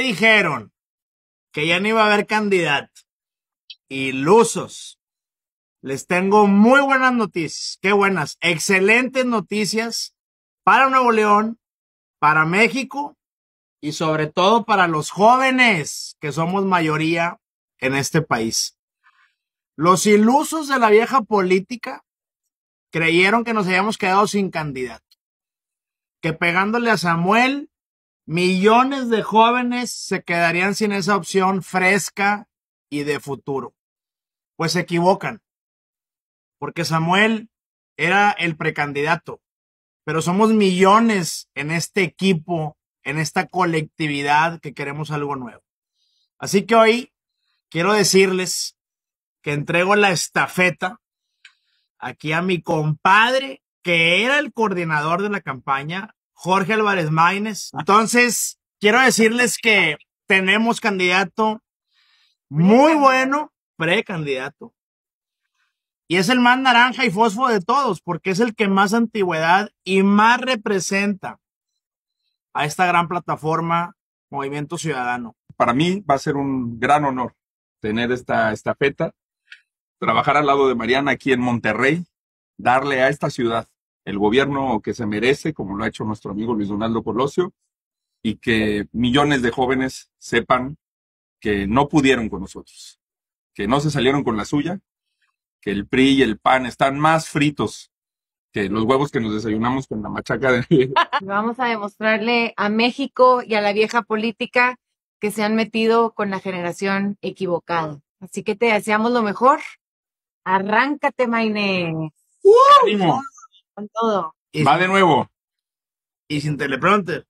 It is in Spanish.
dijeron que ya no iba a haber candidato. Ilusos. Les tengo muy buenas noticias. Qué buenas. Excelentes noticias para Nuevo León, para México y sobre todo para los jóvenes que somos mayoría en este país. Los ilusos de la vieja política creyeron que nos habíamos quedado sin candidato, que pegándole a Samuel Millones de jóvenes se quedarían sin esa opción fresca y de futuro. Pues se equivocan, porque Samuel era el precandidato, pero somos millones en este equipo, en esta colectividad que queremos algo nuevo. Así que hoy quiero decirles que entrego la estafeta aquí a mi compadre, que era el coordinador de la campaña, Jorge Álvarez Maínez. Entonces, quiero decirles que tenemos candidato muy bueno, precandidato. Y es el más naranja y fósforo de todos, porque es el que más antigüedad y más representa a esta gran plataforma Movimiento Ciudadano. Para mí va a ser un gran honor tener esta estafeta, trabajar al lado de Mariana aquí en Monterrey, darle a esta ciudad el gobierno que se merece, como lo ha hecho nuestro amigo Luis Donaldo Colosio, y que millones de jóvenes sepan que no pudieron con nosotros, que no se salieron con la suya, que el PRI y el PAN están más fritos que los huevos que nos desayunamos con la machaca de... Vamos a demostrarle a México y a la vieja política que se han metido con la generación equivocada. Así que te deseamos lo mejor. Arráncate, Maine todo. Va de nuevo. Y sin teleprompter.